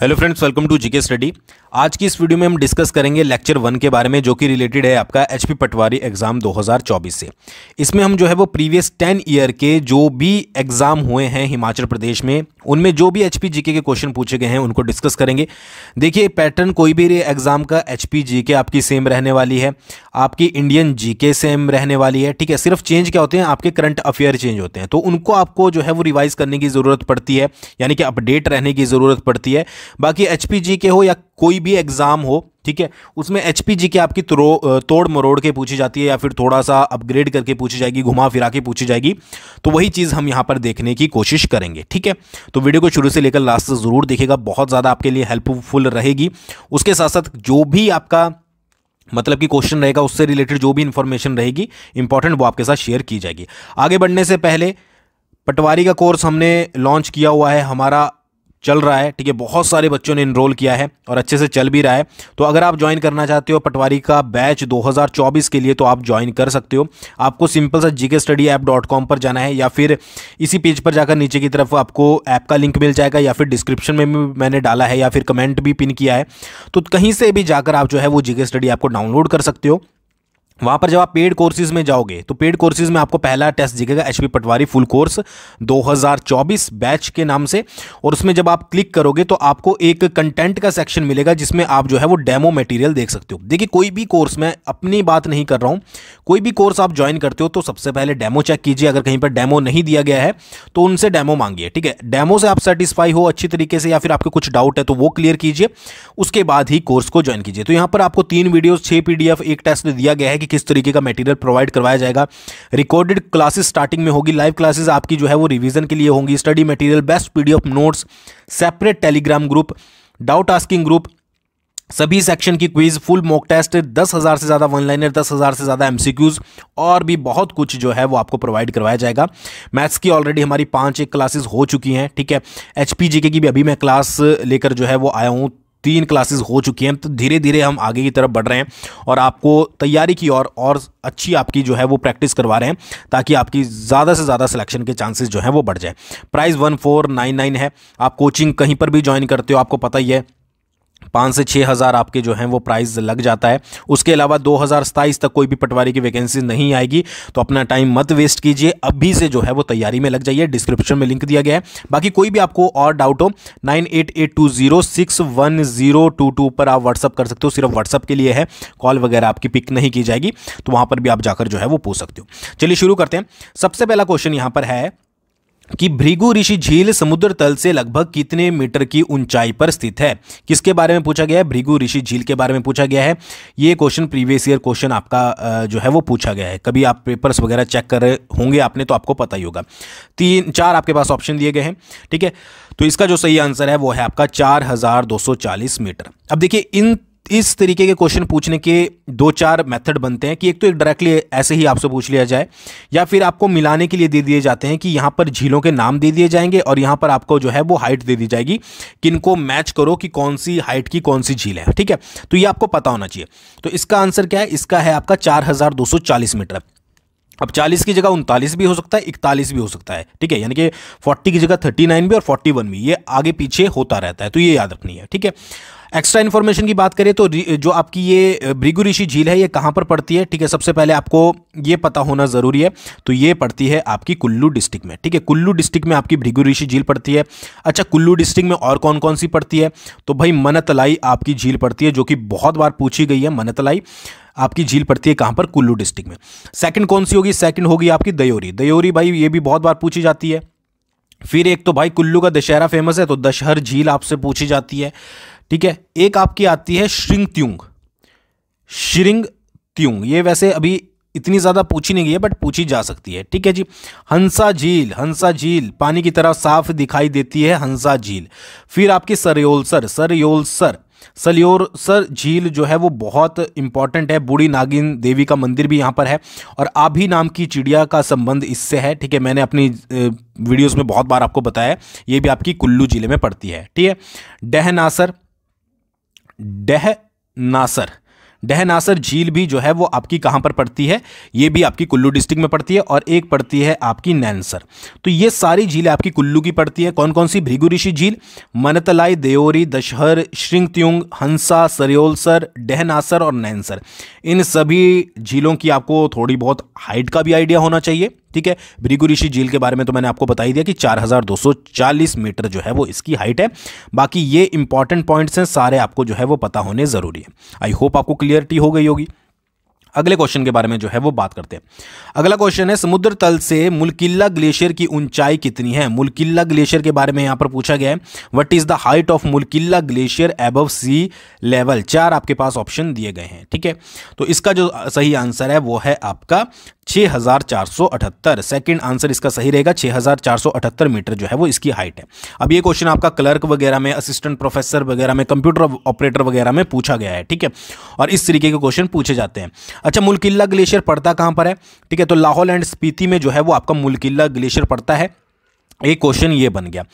hello friends welcome to GK study आज की इस वीडियो में हम डिस्कस करेंगे लेक्चर वन के बारे में जो कि रिलेटेड है आपका एचपी पटवारी एग्जाम 2024 से इसमें हम जो है वो प्रीवियस टेन ईयर के जो भी एग्ज़ाम हुए हैं हिमाचल प्रदेश में उनमें जो भी एच जीके के क्वेश्चन पूछे गए हैं उनको डिस्कस करेंगे देखिए पैटर्न कोई भी एग्ज़ाम का एच जीके आपकी सेम रहने वाली है आपकी इंडियन जीके सेम रहने वाली है ठीक है सिर्फ चेंज क्या होते हैं आपके करंट अफेयर चेंज होते हैं तो उनको आपको जो है वो रिवाइज करने की ज़रूरत पड़ती है यानी कि अपडेट रहने की ज़रूरत पड़ती है बाकी एच के हो या कोई भी एग्ज़ाम हो ठीक है उसमें एच के आपकी तोड़ मरोड़ के पूछी जाती है या फिर थोड़ा सा अपग्रेड करके पूछी जाएगी घुमा फिरा के पूछी जाएगी तो वही चीज़ हम यहाँ पर देखने की कोशिश करेंगे ठीक है तो वीडियो को शुरू से लेकर लास्ट तक ज़रूर देखेगा बहुत ज़्यादा आपके लिए हेल्पफुल रहेगी उसके साथ साथ जो भी आपका मतलब कि क्वेश्चन रहेगा उससे रिलेटेड जो भी इन्फॉर्मेशन रहेगी इंपॉर्टेंट वो आपके साथ शेयर की जाएगी आगे बढ़ने से पहले पटवारी का कोर्स हमने लॉन्च किया हुआ है हमारा चल रहा है ठीक है बहुत सारे बच्चों ने इनरोल किया है और अच्छे से चल भी रहा है तो अगर आप ज्वाइन करना चाहते हो पटवारी का बैच 2024 के लिए तो आप ज्वाइन कर सकते हो आपको सिंपल सा GK study app dot com पर जाना है या फिर इसी पेज पर जाकर नीचे की तरफ आपको ऐप का लिंक मिल जाएगा या फिर डिस्क्रिप्शन में भी मैंने डाला है या फिर कमेंट भी पिन किया है तो कहीं से भी जाकर आप जो है वो जीके स्टडी ऐप को डाउनलोड कर सकते हो वहाँ पर जब आप पेड कोर्सेज में जाओगे तो पेड कोर्सेज में आपको पहला टेस्ट दिखेगा H P Patwari full course 2024 batch के नाम से और उसमें जब आप क्लिक करोगे तो आपको एक कंटेंट का सेक्शन मिलेगा जिसमें आप जो है वो डेमो मटेरियल देख सकते हो देखिए कोई भी कोर्स मैं अपनी बात नहीं कर रहा हूँ कोई भी कोर्स आप ज्वाइन करते हो तो सबसे पहले डेमो चेक कीजिए अगर कहीं पर डेमो नहीं दिया गया है तो उनसे डेमो मांगिए ठीक है डेमो से आप सेटिस्फाई हो अच्छी तरीके से या फिर आपके कुछ डाउट है तो वो क्लियर कीजिए उसके बाद ही कोर्स को ज्वाइन कीजिए तो यहां पर आपको तीन वीडियोज छह पी एक टेस्ट दिया गया है कि किस तरीके का मेटीरियल प्रोवाइड करवाया जाएगा रिकॉर्डेड क्लासेस स्टार्टिंग में होगी लाइव क्लासेस आपकी जो है वो रिविजन के लिए होंगी study material best PDF notes separate Telegram group doubt asking group सभी सेक्शन की क्विज फुल मॉक टेस्ट दस हज़ार से ज़्यादा वन लाइनर दस हज़ार से ज़्यादा एमसीक्यूज और भी बहुत कुछ जो है वो आपको प्रोवाइड करवाया जाएगा मैथ्स की ऑलरेडी हमारी पांच एक क्लासेस हो चुकी हैं ठीक है एच पी जी के की भी अभी मैं क्लास लेकर जो है वो आया हूँ तीन क्लासेस हो चुकी हैं तो धीरे धीरे हम आगे की तरफ बढ़ रहे हैं और आपको तैयारी की और और अच्छी आपकी जो है वो प्रैक्टिस करवा रहे हैं ताकि आपकी ज़्यादा से ज़्यादा सिलेक्शन के चांसेस जो हैं वो बढ़ जाए price one four nine nine है आप कोचिंग कहीं पर भी ज्वाइन करते हो आपको पता ही है पाँच से छः हज़ार आपके जो हैं वो प्राइस लग जाता है उसके अलावा दो हज़ार सताईस तक कोई भी पटवारी की वैकेंसी नहीं आएगी तो अपना टाइम मत वेस्ट कीजिए अभी से जो है वो तैयारी में लग जाइए डिस्क्रिप्शन में लिंक दिया गया है बाकी कोई भी आपको और डाउट हो nine eight eight two zero six one zero two two पर आप व्हाट्सअप कर सकते हो सिर्फ व्हाट्सअप के लिए है कॉल वगैरह आपकी पिक नहीं की जाएगी तो वहाँ पर भी आप जाकर जो है वो पूछ सकते हो चलिए शुरू करते हैं सबसे पहला क्वेश्चन यहाँ पर है कि भृगु ऋषि झील समुद्र तल से लगभग कितने मीटर की ऊंचाई पर स्थित है किसके बारे में पूछा गया है भृगु ऋषि झील के बारे में पूछा गया है ये क्वेश्चन प्रीवियस ईयर क्वेश्चन आपका जो है वो पूछा गया है कभी आप पेपर्स वगैरह चेक कर रहे होंगे आपने तो आपको पता ही होगा तीन चार आपके पास ऑप्शन दिए गए हैं ठीक है तो इसका जो सही आंसर है वो है आपका चार मीटर अब देखिए इन इस तरीके के क्वेश्चन पूछने के दो चार मेथड बनते हैं कि एक तो एक डायरेक्टली ऐसे ही आपसे पूछ लिया जाए या फिर आपको मिलाने के लिए दे दिए जाते हैं कि यहाँ पर झीलों के नाम दे दिए जाएंगे और यहाँ पर आपको जो है वो हाइट दे दी जाएगी किनको मैच करो कि कौन सी हाइट की कौन सी झील है ठीक है तो ये आपको पता होना चाहिए तो इसका आंसर क्या है इसका है आपका चार मीटर अब 40 की जगह उनतालीस भी हो सकता है इकतालीस भी हो सकता है ठीक है यानी कि 40 की जगह 39 भी और 41 भी ये आगे पीछे होता रहता है तो ये याद रखनी है ठीक है एक्स्ट्रा इन्फॉर्मेशन की बात करें तो जो आपकी ये भृगु ऋषि झील है ये कहाँ पर पड़ती है ठीक है सबसे पहले आपको ये पता होना ज़रूरी है तो ये पड़ती है आपकी कुल्लू डिस्ट्रिक्ट में ठीक है कुल्लू डिस्ट्रिक्ट में आपकी भृगु ऋषि झील पड़ती है अच्छा कुल्लू डिस्ट्रिक्ट में और कौन कौन सी पड़ती है तो भाई मनतलाई आपकी झील पड़ती है जो कि बहुत बार पूछी गई है मनतलाई आपकी झील पड़ती है कहां पर कुल्लू डिस्ट्रिक्ट में सेकंड कौन सी होगी सेकंड होगी आपकी दयोरी दयोरी भाई ये भी बहुत बार पूछी जाती है फिर एक तो भाई कुल्लू का दशहरा फेमस है तो दशहर झील आपसे पूछी जाती है ठीक है एक आपकी आती है श्रिंग त्यूंग श्रिंग त्यूंग ये वैसे अभी इतनी ज़्यादा पूछी नहीं गई है बट पूछी जा सकती है ठीक है जी हंसा झील हंसा झील पानी की तरह साफ दिखाई देती है हंसा झील फिर आपकी सरयोलसर सरयोलसर सलियोर सर झील जो है वो बहुत इंपॉर्टेंट है बूढ़ी नागिन देवी का मंदिर भी यहाँ पर है और आभी नाम की चिड़िया का संबंध इससे है ठीक है मैंने अपनी वीडियोस में बहुत बार आपको बताया ये भी आपकी कुल्लू जिले में पड़ती है ठीक है डह नासर डह नासर डहनासर झील भी जो है वो आपकी कहाँ पर पड़ती है ये भी आपकी कुल्लू डिस्ट्रिक्ट में पड़ती है और एक पड़ती है आपकी नैनसर तो ये सारी झीलें आपकी कुल्लू की पड़ती है कौन कौन सी भृगु ऋषि झील मनतलाई देओरी दशहर श्रृंगत्युंग हंसा सरयोलसर डहनासर और नैनसर इन सभी झीलों की आपको थोड़ी बहुत हाइट का भी आइडिया होना चाहिए ठीक है भृगु ऋषि झील के बारे में तो मैंने आपको बताई दिया कि 4240 मीटर जो है वो इसकी हाइट है बाकी ये इंपॉर्टेंट पॉइंट्स हैं सारे आपको जो है वो पता होने ज़रूरी है आई होप आपको क्लियरिटी हो गई होगी अगले क्वेश्चन के बारे में जो है वो बात करते हैं अगला क्वेश्चन है समुद्र तल से मुलकिल्ला ग्लेशियर की ऊंचाई कितनी है मुलकिल्ला ग्लेशियर के बारे में यहां पर पूछा गया है what is the height of Mulkila glacier above sea level चार आपके पास ऑप्शन दिए गए हैं ठीक है तो इसका जो सही आंसर है वो है आपका 6478 सेकंड आंसर इसका सही रहेगा 6478 मीटर जो है वो इसकी हाइट है अब ये क्वेश्चन आपका क्लर्क वगैरह में असिस्टेंट प्रोफेसर वगैरह में कंप्यूटर ऑपरेटर वगैरह में पूछा गया है ठीक है और इस तरीके के क्वेश्चन पूछे जाते हैं अच्छा मुलकिल्ला ग्लेशियर पड़ता कहाँ पर है ठीक है तो लाहौल एंड स्पीति में जो है वो आपका मुलकिल्ला ग्लेशियर पड़ता है एक क्वेश्चन ये बन गया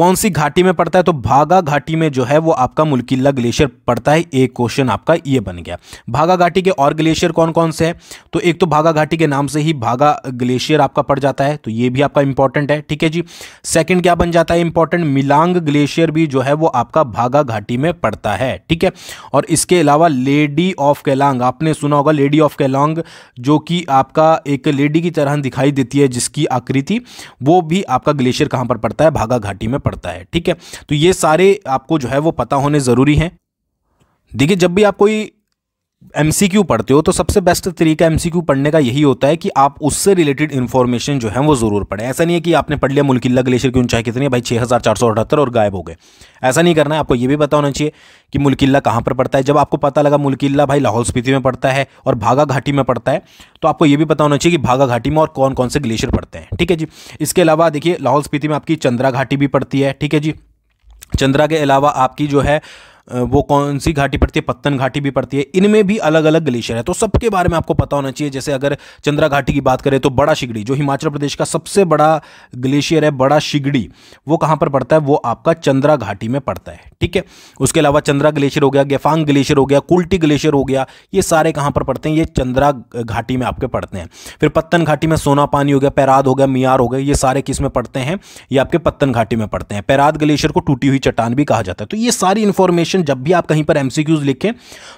कौन सी घाटी में पड़ता है तो भागा घाटी में जो है वो आपका मुल्किल्ला ग्लेशियर पड़ता है एक क्वेश्चन आपका ये बन गया भागा घाटी के और ग्लेशियर कौन कौन से हैं तो एक तो भागा घाटी के नाम से ही भागा ग्लेशियर आपका पड़ जाता है तो ये भी आपका इंपॉर्टेंट है ठीक है जी सेकेंड क्या बन जाता है इंपॉर्टेंट मिलांग ग्लेशियर भी जो है वो आपका भागा घाटी में पड़ता है ठीक है और इसके अलावा लेडी ऑफ कैलांग आपने सुना होगा लेडी ऑफ कैलांग जो कि आपका एक लेडी की तरह दिखाई देती है जिसकी आकृति वो भी आपका ग्लेशियर कहाँ पर पड़ता है भागा घाटी में पड़ता पड़ता है ठीक है तो ये सारे आपको जो है वो पता होने ज़रूरी हैं देखिए जब भी आप कोई एम पढ़ते हो तो सबसे बेस्ट तरीका एम पढ़ने का यही होता है कि आप उससे रिलेटेड इन्फॉर्मेशन जो है वो जरूर पढ़ें ऐसा नहीं है कि आपने पढ़ लिया मुल्किल्ला ग्लेशियर की ऊंचाई कितनी है भाई छः हज़ार चार सौ अठहत्तर और गायब हो गए ऐसा नहीं करना है आपको ये भी पता होना चाहिए कि मुल्किल्ला कहाँ पर पड़ता है जब आपको पता लगा मुल्किल्ला भाई लाहौल स्पीति में पड़ता है और भागा घाटी में पड़ता है तो आपको ये भी पता होना चाहिए कि भागा घाटी में और कौन कौन से ग्लेशियर पड़ते हैं ठीक है जी इसके अलावा देखिए लाहौल स्पीति में आपकी चंद्रा घाटी भी पड़ती है ठीक है जी चंद्रा के अलावा आपकी जो है वो कौन सी घाटी पड़ती है पत्तन घाटी भी पड़ती है इनमें भी अलग अलग ग्लेशियर है तो सबके बारे में आपको पता होना चाहिए जैसे अगर चंद्रा घाटी की बात करें तो बड़ा शिगड़ी जो हिमाचल प्रदेश का सबसे बड़ा ग्लेशियर है बड़ा शिगड़ी वो कहाँ पर पड़ता है वो आपका चंद्रा घाटी में पड़ता है ठीक है उसके अलावा चंद्रा ग्लेशियर हो गया गेफांग ग्लेशियर हो गया कुल्टी ग्लेशियर हो गया ये सारे कहाँ पर पड़ते हैं ये चंद्रा घाटी में आपके पड़ते हैं फिर पत्तन घाटी में सोना पानी हो गया पैराद हो गया मियार हो गया ये सारे किस में पड़ते हैं ये आपके पत्तन घाटी में पड़ते हैं पैराद ग्लेशियर को टूटी हुई चट्टान भी कहा जाता है तो ये सारी इन्फॉर्मेशन इन्फॉर्मेशन जब भी आप कहीं पर एमसीक्यूज लिखें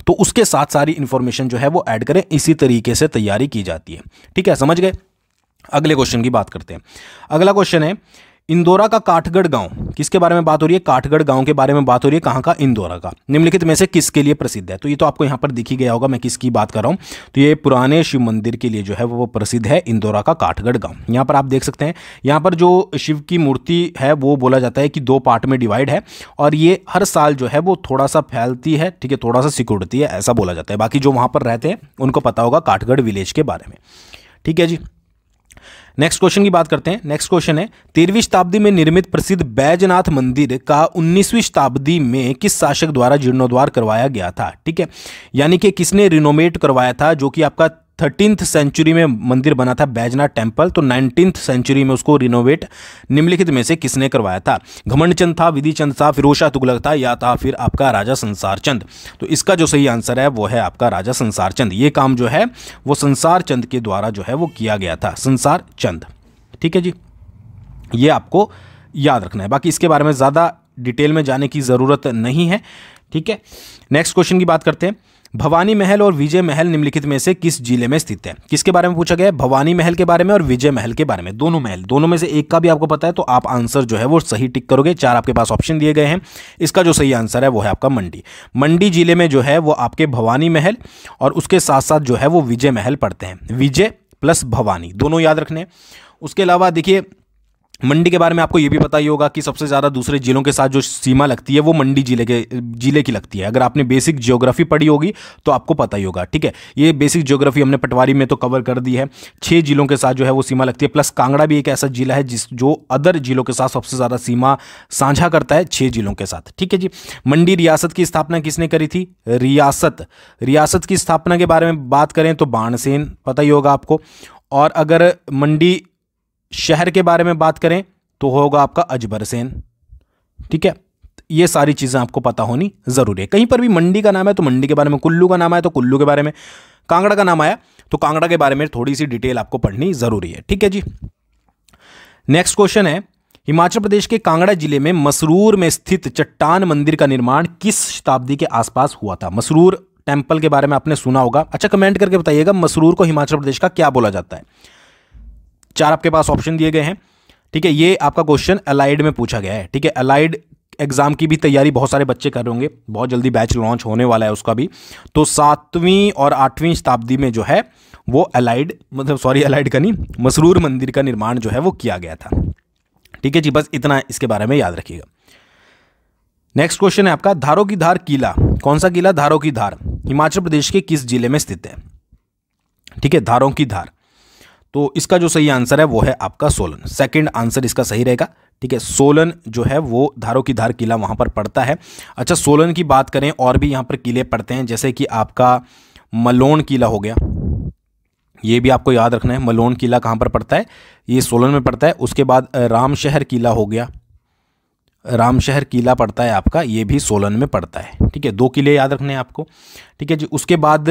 तो उसके साथ सारी इंफॉर्मेशन जो है वो ऐड करें इसी तरीके से तैयारी की जाती है ठीक है समझ गए अगले क्वेश्चन की बात करते हैं अगला क्वेश्चन है इंदौरा का काठगढ़ गांव किसके बारे में बात हो रही है काठगढ़ गांव के बारे में बात हो रही है कहाँ का इंदौरा का निम्नलिखित में से किसके लिए प्रसिद्ध है तो ये तो आपको यहाँ पर दिखी गया होगा मैं किसकी बात कर रहा हूं तो ये पुराने शिव मंदिर के लिए जो है वो प्रसिद्ध है इंदौरा का काठगढ़ गाँव यहाँ पर आप देख सकते हैं यहाँ पर जो शिव की मूर्ति है वो बोला जाता है कि दो पार्ट में डिवाइड है और ये हर साल जो है वो थोड़ा सा फैलती है ठीक है थोड़ा सा सिकुड़ती है ऐसा बोला जाता है बाकी जो वहाँ पर रहते हैं उनको पता होगा काठगढ़ विलेज के बारे में ठीक है जी नेक्स्ट क्वेश्चन की बात करते हैं नेक्स्ट क्वेश्चन है तेरहवीं शताब्दी में निर्मित प्रसिद्ध बैजनाथ मंदिर का उन्नीसवीं शताब्दी में किस शासक द्वारा जीर्णोद्वार करवाया गया था ठीक है यानी कि किसने रिनोमेट करवाया था जो कि आपका थर्टीन सेंचुरी में मंदिर बना था बैजनाथ टेम्पल तो नाइनटीन्थ सेंचुरी में उसको रिनोवेट निम्नलिखित में से किसने करवाया था घमंड चंद था विधि चंद था फिरोज शाह तुगलक था या था फिर आपका राजा संसार चंद तो इसका जो सही आंसर है वो है आपका राजा संसार चंद ये काम जो है वो संसार चंद के द्वारा जो है वो किया गया था संसार चंद ठीक है जी ये आपको याद रखना है बाकी इसके बारे में ज़्यादा डिटेल में जाने की ज़रूरत नहीं है ठीक है नेक्स्ट क्वेश्चन की बात करते हैं भवानी महल और विजय महल निम्नलिखित में से किस जिले में स्थित है किसके बारे में पूछा गया है भवानी महल के बारे में और विजय महल के बारे में दोनों महल दोनों में से एक का भी आपको पता है तो आप आंसर जो है वो सही टिक करोगे चार आपके पास ऑप्शन दिए गए हैं इसका जो सही आंसर है वो है आपका मंडी मंडी जिले में जो है वो आपके भवानी महल और उसके साथ साथ जो है वो विजय महल पड़ते हैं विजय प्लस भवानी दोनों याद रखने उसके अलावा देखिए मंडी के बारे में आपको ये भी पता ही होगा कि सबसे ज़्यादा दूसरे जिलों के साथ जो सीमा लगती है वो मंडी जिले के जिले की लगती है अगर आपने बेसिक जियोग्राफी पढ़ी होगी तो आपको पता ही होगा ठीक है ये बेसिक जियोग्राफी हमने पटवारी में तो कवर कर दी है छः जिलों के साथ जो है वो सीमा लगती है प्लस कांगड़ा भी एक ऐसा जिला है जिस जो अदर जिलों के साथ सबसे ज़्यादा सीमा साझा करता है छः जिलों के साथ ठीक है जी मंडी रियासत की स्थापना किसने करी थी रियासत रियासत की स्थापना के बारे में बात करें तो बाणसेन पता ही होगा आपको और अगर मंडी शहर के बारे में बात करें तो होगा आपका अजबरसेन ठीक है ये सारी चीज़ें आपको पता होनी ज़रूरी है कहीं पर भी मंडी का नाम है तो मंडी के बारे में कुल्लू का नाम आया तो कुल्लू के बारे में कांगड़ा का नाम आया तो कांगड़ा के बारे में थोड़ी सी डिटेल आपको पढ़नी ज़रूरी है ठीक है जी नेक्स्ट क्वेश्चन है हिमाचल प्रदेश के कांगड़ा जिले में मसरूर में स्थित चट्टान मंदिर का निर्माण किस शताब्दी के आसपास हुआ था मसरूर टेम्पल के बारे में आपने सुना होगा अच्छा कमेंट करके बताइएगा मसरूर को हिमाचल प्रदेश का क्या बोला जाता है चार आपके पास ऑप्शन दिए गए हैं ठीक है ये आपका क्वेश्चन अलाइड में पूछा गया है ठीक है अलाइड एग्ज़ाम की भी तैयारी बहुत सारे बच्चे कर रहे होंगे बहुत जल्दी बैच लॉन्च होने वाला है उसका भी तो सातवीं और आठवीं शताब्दी में जो है वो अलाइड मतलब सॉरी अलाइड का नहीं मसरूर मंदिर का निर्माण जो है वो किया गया था ठीक है जी बस इतना इसके बारे में याद रखिएगा नेक्स्ट क्वेश्चन है आपका धारो की धार किला कौन सा किला धारो की धार हिमाचल प्रदेश के किस जिले में स्थित है ठीक है धारों की धार तो इसका जो सही आंसर है वो है आपका सोलन सेकंड आंसर इसका सही रहेगा ठीक है सोलन जो है वो धारो की धार किला वहाँ पर पड़ता है अच्छा सोलन की बात करें और भी यहाँ पर किले पड़ते हैं जैसे कि आपका मलोन किला हो गया ये भी आपको याद रखना है मलोन किला कहाँ पर पड़ता है ये सोलन में पड़ता है उसके बाद रामशहर किला हो गया रामशहर किला पड़ता है आपका ये भी सोलन में पड़ता है ठीक है दो किले याद रखने हैं आपको ठीक है जी उसके बाद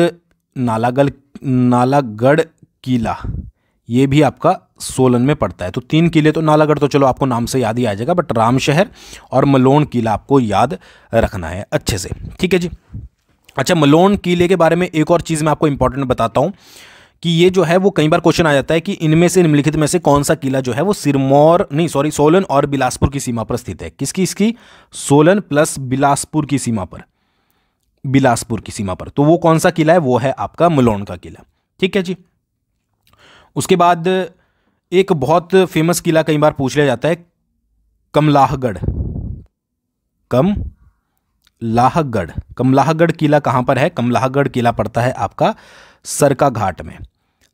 नालागढ़ नालागढ़ किला ये भी आपका सोलन में पड़ता है तो तीन किले तो नालागढ़ तो चलो आपको नाम से याद ही आ जाएगा बट रामशहर और मलोन किला आपको याद रखना है अच्छे से ठीक है जी अच्छा मलोन किले के बारे में एक और चीज़ मैं आपको इंपॉर्टेंट बताता हूँ कि ये जो है वो कई बार क्वेश्चन आ जाता है कि इनमें से निम्नलिखित में से कौन सा किला जो है वो सिरमौर नहीं सॉरी सोलन और बिलासपुर की सीमा पर स्थित है किसकी इसकी सोलन प्लस बिलासपुर की सीमा पर बिलासपुर की सीमा पर तो वो कौन सा किला है वो है आपका मलोन का किला ठीक है जी उसके बाद एक बहुत फेमस किला कई बार पूछ लिया जाता है कमलाहगढ़ कम लाहगढ़ कमलाहगढ़ किला कहाँ पर है कमलाहगढ़ किला पड़ता है आपका सरका घाट में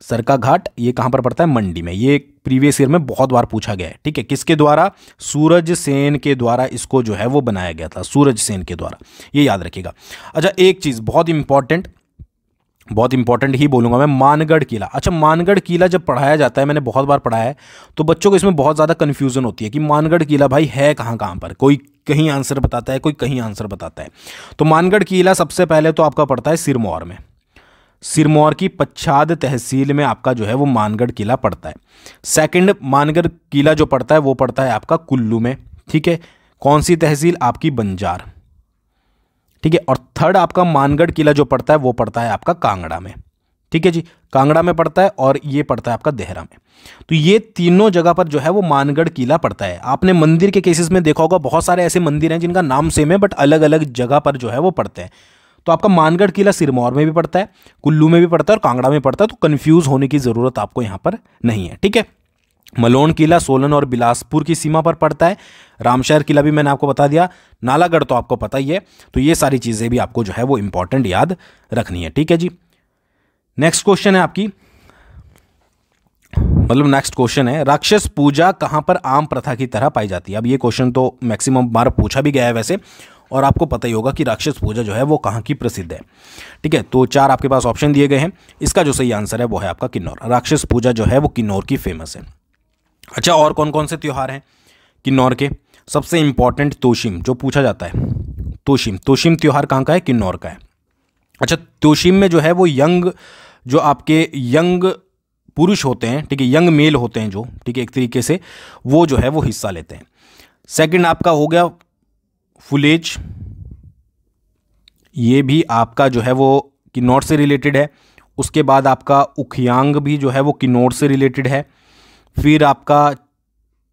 सरका घाट ये कहाँ पर पड़ता है मंडी में ये प्रीवियस ईयर में बहुत बार पूछा गया है ठीक है किसके द्वारा सूरज सेन के द्वारा इसको जो है वो बनाया गया था सूरज सेन के द्वारा ये याद रखिएगा अच्छा एक चीज़ बहुत इंपॉर्टेंट बहुत इंपॉर्टेंट ही बोलूँगा मैं मानगढ़ किला अच्छा मानगढ़ किला जब पढ़ाया जाता है मैंने बहुत बार पढ़ाया है तो बच्चों को इसमें बहुत ज़्यादा कन्फ्यूज़न होती है कि मानगढ़ किला भाई है कहाँ कहाँ पर कोई कहीं आंसर बताता है कोई कहीं आंसर बताता है तो मानगढ़ किला सबसे पहले तो आपका पड़ता है सिरमौर में सिरमौर की पच्छाद तहसील में आपका जो है वो मानगढ़ किला पड़ता है सेकंड मानगढ़ किला जो पड़ता है वो पड़ता है आपका कुल्लू में ठीक है कौन सी तहसील आपकी बंजार ठीक है और थर्ड आपका मानगढ़ किला जो पड़ता है वो पड़ता है आपका कांगड़ा में ठीक है जी कांगड़ा में पड़ता है और ये पड़ता है आपका देहरा में तो ये तीनों जगह पर जो है वो मानगढ़ किला पड़ता है आपने मंदिर के केसेस में देखा होगा बहुत सारे ऐसे मंदिर हैं जिनका नाम सेम है बट अलग अलग जगह पर जो है वो पड़ते हैं तो आपका मानगढ़ किला सिरमौर में भी पड़ता है कुल्लू में भी पड़ता है और कांगड़ा में पड़ता है तो कन्फ्यूज़ होने की ज़रूरत आपको यहाँ पर नहीं है ठीक है मलोन किला सोलन और बिलासपुर की सीमा पर पड़ता है रामशहर किला भी मैंने आपको बता दिया नालागढ़ तो आपको पता ही है तो ये सारी चीज़ें भी आपको जो है वो इम्पॉर्टेंट याद रखनी है ठीक है जी नेक्स्ट क्वेश्चन है आपकी मतलब नेक्स्ट क्वेश्चन है राक्षस पूजा कहाँ पर आम प्रथा की तरह पाई जाती है अब ये क्वेश्चन तो मैक्सिमम बार पूछा भी गया है वैसे और आपको पता ही होगा कि राक्षस पूजा जो है वो कहाँ की प्रसिद्ध है ठीक है तो चार आपके पास ऑप्शन दिए गए हैं इसका जो सही आंसर है वो है आपका किन्नौर राक्षस पूजा जो है वो किन्नौर की फेमस है अच्छा और कौन कौन से त्यौहार हैं किन्नौर के सबसे इम्पॉर्टेंट तोशिम जो पूछा जाता है तोशिम तोशिम त्यौहार कहाँ का है किन्नौर का है अच्छा तोशिम में जो है वो यंग जो आपके यंग पुरुष होते हैं ठीक है यंग मेल होते हैं जो ठीक है एक तरीके से वो जो है वो हिस्सा लेते हैं सेकंड आपका हो गया फुलेज ये भी आपका जो है वो किन्नौर से रिलेटेड है उसके बाद आपका उखियांग भी जो है वो किन्नौर से रिलेटेड है फिर आपका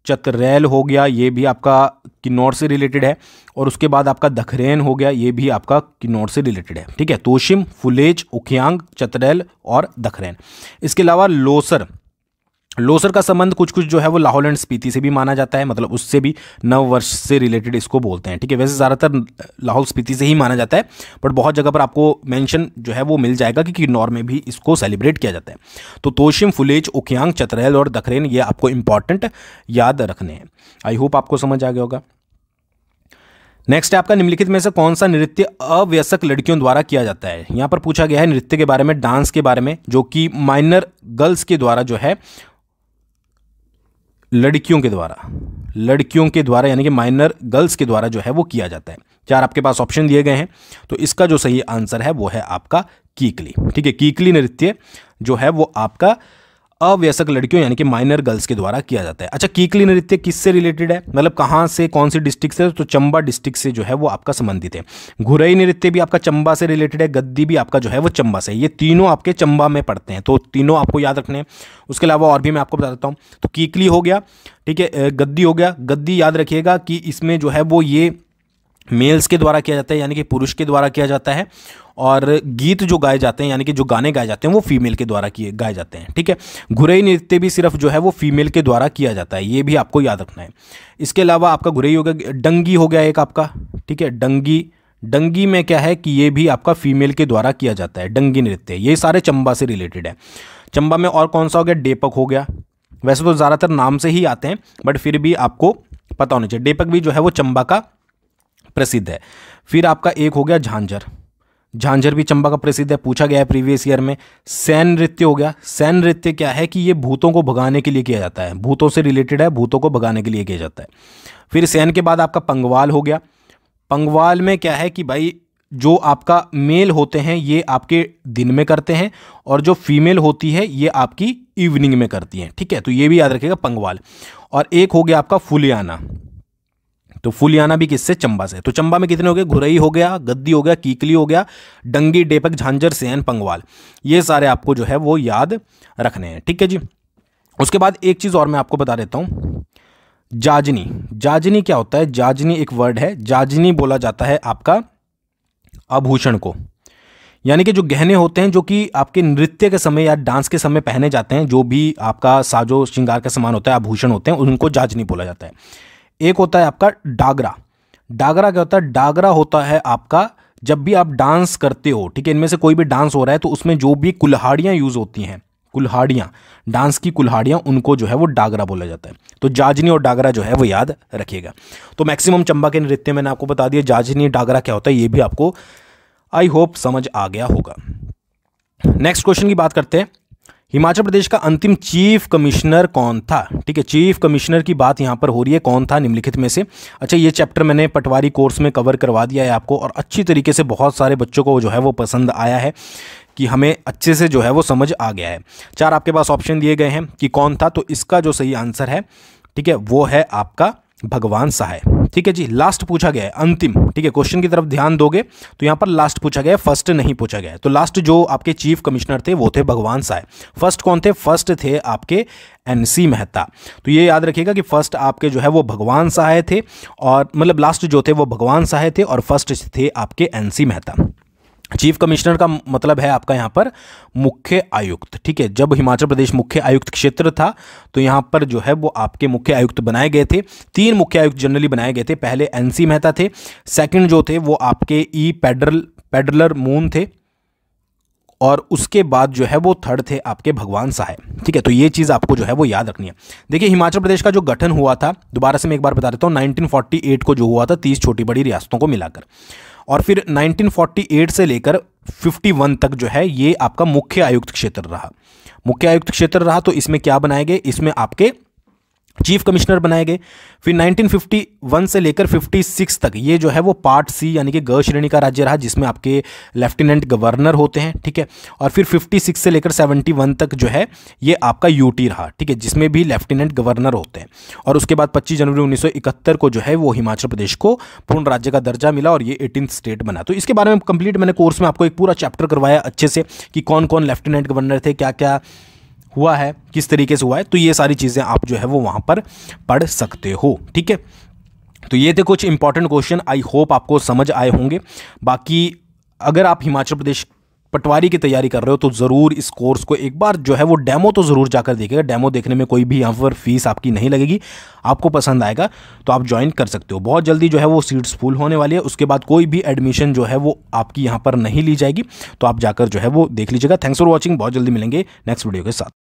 चतरेल हो गया ये भी आपका किन्नौर से रिलेटेड है और उसके बाद आपका दखरेन हो गया ये भी आपका किन्नौर से रिलेटेड है ठीक है तोशिम फुलेज उखियांग चतरेल और दखरेन इसके अलावा लोसर लोसर का संबंध कुछ कुछ जो है वो लाहौल एंड स्पीति से भी माना जाता है मतलब उससे भी नव वर्ष से रिलेटेड इसको बोलते हैं ठीक है वैसे ज़्यादातर लाहौल स्पीति से ही माना जाता है बट बहुत जगह पर आपको मेंशन जो है वो मिल जाएगा कि किन्नौर में भी इसको सेलिब्रेट किया जाता है तो तोशिम फुलेज उकियांग चतरेल और दखरेन ये आपको इंपॉर्टेंट याद रखने हैं आई होप आपको समझ आ गया होगा नेक्स्ट है आपका निम्नलिखित में से कौन सा नृत्य अव्यसक लड़कियों द्वारा किया जाता है यहाँ पर पूछा गया है नृत्य के बारे में डांस के बारे में जो कि माइनर गर्ल्स के द्वारा जो है लड़कियों के द्वारा लड़कियों के द्वारा यानी कि माइनर गर्ल्स के द्वारा जो है वो किया जाता है चार आपके पास ऑप्शन दिए गए हैं तो इसका जो सही आंसर है वो है आपका कीकली ठीक है कीकली नृत्य जो है वो आपका अव्यसक लड़कियों यानी कि माइनर गर्ल्स के द्वारा किया जाता है अच्छा कीकली नृत्य किससे रिलेटेड है मतलब कहाँ से कौन से डिस्ट्रिक्ट से तो चंबा डिस्ट्रिक्ट से जो है वो आपका संबंधित है घुरई नृत्य भी आपका चंबा से रिलेटेड है गद्दी भी आपका जो है वो चंबा से ये तीनों आपके चंबा में पड़ते हैं तो तीनों आपको याद रखने हैं उसके अलावा और भी मैं आपको बता देता हूँ तो कीकली हो गया ठीक है गद्दी हो गया गद्दी याद रखिएगा कि इसमें जो है वो ये मेल्स के द्वारा किया जाता है यानी कि पुरुष के द्वारा किया जाता है और गीत जो गाए जाते हैं यानी कि जो गाने गाए जाते हैं वो फीमेल के द्वारा किए गाए जाते हैं ठीक है घुरई नृत्य भी सिर्फ जो है वो फीमेल के द्वारा किया जाता है ये भी आपको याद रखना है इसके अलावा आपका घुरई हो गया डंगी हो गया एक आपका ठीक है डंगी डंगी में क्या है कि ये भी आपका फीमेल के द्वारा किया जाता है डंगी नृत्य ये सारे चंबा से रिलेटेड है चंबा में और कौन सा हो गया डेपक हो गया वैसे तो ज़्यादातर नाम से ही आते हैं बट फिर भी आपको पता होना चाहिए डेपक भी जो है वो चंबा का प्रसिद्ध है फिर आपका एक हो गया झांझर झांझर भी चंबा का प्रसिद्ध है पूछा गया है प्रीवियस ईयर में सैन नृत्य हो गया सैन नृत्य क्या है कि ये भूतों को भगाने के लिए किया जाता है भूतों से रिलेटेड है भूतों को भगाने के लिए किया जाता है फिर सैन के बाद आपका पंगवाल हो गया पंगवाल में क्या है कि भाई जो आपका मेल होते हैं ये आपके दिन में करते हैं और जो फीमेल होती है ये आपकी इवनिंग में करती हैं ठीक है तो ये भी याद रखिएगा पंगवाल और एक हो गया आपका फुलियाना तो फुलियाना भी किससे चंबा से तो चंबा में कितने हो गए घुरई हो गया गद्दी हो गया कीकली हो गया डंगी डेपक झांझर सेन पंगवाल ये सारे आपको जो है वो याद रखने हैं ठीक है जी उसके बाद एक चीज़ और मैं आपको बता देता हूँ जाजनी जाजनी क्या होता है जाजनी एक वर्ड है जाजनी बोला जाता है आपका आभूषण को यानी कि जो गहने होते हैं जो कि आपके नृत्य के समय या डांस के समय पहने जाते हैं जो भी आपका साजो श्रृंगार का सामान होता है आभूषण होते हैं उनको जाजनी बोला जाता है एक होता है आपका डागरा डागरा क्या होता है डागरा होता है आपका जब भी आप डांस करते हो ठीक है इनमें से कोई भी डांस हो रहा है तो उसमें जो भी कुल्हाड़ियाँ यूज़ होती हैं कुल्हाड़ियाँ डांस की कुल्हाड़ियाँ उनको जो है वो डागरा बोला जाता है तो जाजनी और डागरा जो है वो याद रखिएगा तो मैक्सिमम चंबा के नृत्य मैंने आपको बता दिया जाजनी डागरा क्या होता है ये भी आपको आई होप समझ आ गया होगा नेक्स्ट क्वेश्चन की बात करते हैं हिमाचल प्रदेश का अंतिम चीफ कमिश्नर कौन था ठीक है चीफ कमिश्नर की बात यहाँ पर हो रही है कौन था निम्नलिखित में से अच्छा ये चैप्टर मैंने पटवारी कोर्स में कवर करवा दिया है आपको और अच्छी तरीके से बहुत सारे बच्चों को जो है वो पसंद आया है कि हमें अच्छे से जो है वो समझ आ गया है चार आपके पास ऑप्शन दिए गए हैं कि कौन था तो इसका जो सही आंसर है ठीक है वो है आपका भगवान सहाय ठीक है जी लास्ट पूछा गया है अंतिम ठीक है क्वेश्चन की तरफ ध्यान दोगे तो यहां पर लास्ट पूछा गया है फर्स्ट नहीं पूछा गया है तो लास्ट जो आपके चीफ कमिश्नर थे वो थे भगवान सहाय फर्स्ट कौन थे फर्स्ट थे आपके एन सी मेहता तो ये याद रखिएगा कि फर्स्ट आपके जो है वो भगवान सहाय थे और मतलब लास्ट जो थे वो भगवान सहाय थे और फर्स्ट थे आपके N C Mehta chief commissioner का मतलब है आपका यहाँ पर मुख्य आयुक्त ठीक है जब हिमाचल प्रदेश मुख्य आयुक्त क्षेत्र था तो यहाँ पर जो है वो आपके मुख्य आयुक्त बनाए गए थे तीन मुख्य आयुक्त जनरली बनाए गए थे पहले एनसी मेहता थे सेकंड जो थे वो आपके ई पेडरल पेडलर मून थे और उसके बाद जो है वो थर्ड थे आपके भगवान सहाय ठीक है तो ये चीज़ आपको जो है वो याद रखनी है देखिए हिमाचल प्रदेश का जो गठन हुआ था दोबारा से मैं एक बार बता देता हूँ 1948 को जो हुआ था तीस छोटी बड़ी रियासतों को मिलाकर और फिर 1948 से लेकर 51 तक जो है ये आपका मुख्य आयुक्त क्षेत्र रहा मुख्य आयुक्त क्षेत्र रहा तो इसमें क्या बनाए गए इसमें आपके चीफ कमिश्नर बनाए गए फिर 1951 से लेकर 56 तक ये जो है वो पार्ट सी यानी कि ग श्रेणी का राज्य रहा जिसमें आपके लेफ्टिनेंट गवर्नर होते हैं ठीक है और फिर 56 से लेकर 71 तक जो है ये आपका यूटी रहा ठीक है जिसमें भी लेफ्टिनेंट गवर्नर होते हैं और उसके बाद 25 जनवरी 1971 को जो है वो हिमाचल प्रदेश को पूर्ण राज्य का दर्जा मिला और ये एटीन स्टेट बना तो इसके बारे में कंप्लीट मैंने कोर्स में आपको एक पूरा चैप्टर करवाया अच्छे से कि कौन कौन लेफ्टिनेंट गवर्नर थे क्या क्या हुआ है किस तरीके से हुआ है तो ये सारी चीज़ें आप जो है वो वहाँ पर पढ़ सकते हो ठीक है तो ये थे कुछ इंपॉर्टेंट क्वेश्चन आई होप आपको समझ आए होंगे बाकी अगर आप हिमाचल प्रदेश पटवारी की तैयारी कर रहे हो तो ज़रूर इस कोर्स को एक बार जो है वो डेमो तो ज़रूर जाकर देखेगा डेमो देखने में कोई भी यहाँ पर फीस आपकी नहीं लगेगी आपको पसंद आएगा तो आप ज्वाइन कर सकते हो बहुत जल्दी जो है वो सीट्स फुल होने वाली है उसके बाद कोई भी एडमिशन जो है वो आपकी यहाँ पर नहीं ली जाएगी तो आप जाकर जो है वो देख लीजिएगा थैंक्स फॉर वॉचिंग बहुत जल्दी मिलेंगे नेक्स्ट वीडियो के साथ